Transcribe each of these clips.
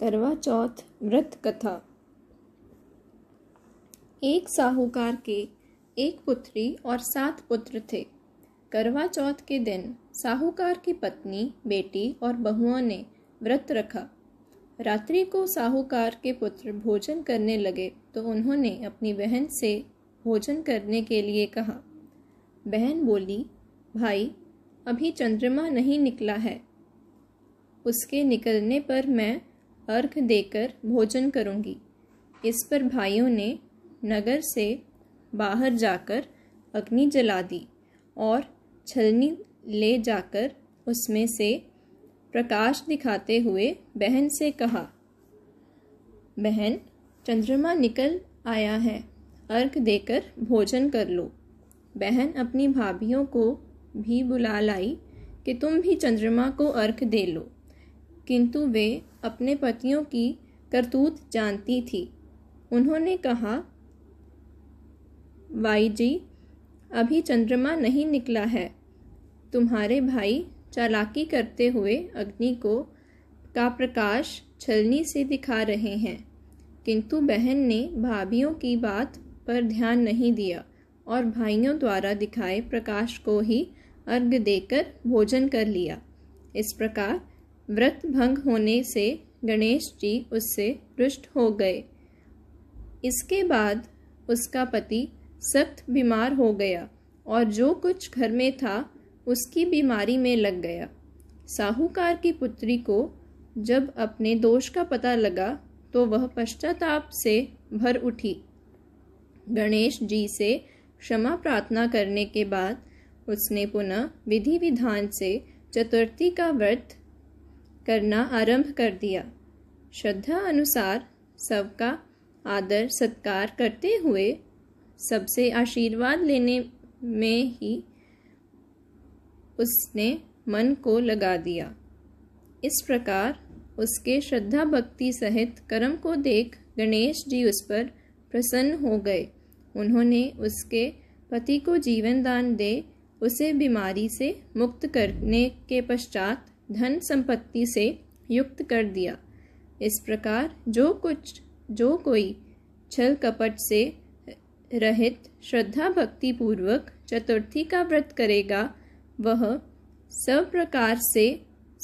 करवा चौथ व्रत कथा एक साहूकार के एक पुत्री और सात पुत्र थे करवा चौथ के दिन साहूकार की पत्नी बेटी और बहुओं ने व्रत रखा रात्रि को साहूकार के पुत्र भोजन करने लगे तो उन्होंने अपनी बहन से भोजन करने के लिए कहा बहन बोली भाई अभी चंद्रमा नहीं निकला है उसके निकलने पर मैं अर्घ देकर भोजन करूंगी इस पर भाइयों ने नगर से बाहर जाकर अग्नि जला दी और छलनी ले जाकर उसमें से प्रकाश दिखाते हुए बहन से कहा बहन चंद्रमा निकल आया है अर्घ देकर भोजन कर लो बहन अपनी भाभियों को भी बुला लाई कि तुम भी चंद्रमा को अर्घ दे लो किंतु वे अपने पतियों की करतूत जानती थी उन्होंने कहा वाई जी अभी चंद्रमा नहीं निकला है तुम्हारे भाई चालाकी करते हुए अग्नि को का प्रकाश छलनी से दिखा रहे हैं किंतु बहन ने भाभियों की बात पर ध्यान नहीं दिया और भाइयों द्वारा दिखाए प्रकाश को ही अर्घ देकर भोजन कर लिया इस प्रकार व्रत भंग होने से गणेश जी उससे रुष्ट हो गए इसके बाद उसका पति सख्त बीमार हो गया और जो कुछ घर में था उसकी बीमारी में लग गया साहूकार की पुत्री को जब अपने दोष का पता लगा तो वह पश्चाताप से भर उठी गणेश जी से क्षमा प्रार्थना करने के बाद उसने पुनः विधि विधान से चतुर्थी का व्रत करना आरंभ कर दिया श्रद्धा अनुसार सबका आदर सत्कार करते हुए सबसे आशीर्वाद लेने में ही उसने मन को लगा दिया इस प्रकार उसके श्रद्धा भक्ति सहित कर्म को देख गणेश जी उस पर प्रसन्न हो गए उन्होंने उसके पति को जीवन दान दे उसे बीमारी से मुक्त करने के पश्चात धन संपत्ति से युक्त कर दिया इस प्रकार जो कुछ जो कोई छल कपट से रहित श्रद्धा भक्ति पूर्वक चतुर्थी का व्रत करेगा वह सब प्रकार से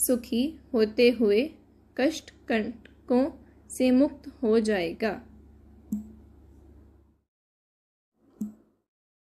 सुखी होते हुए कष्ट कंटकों से मुक्त हो जाएगा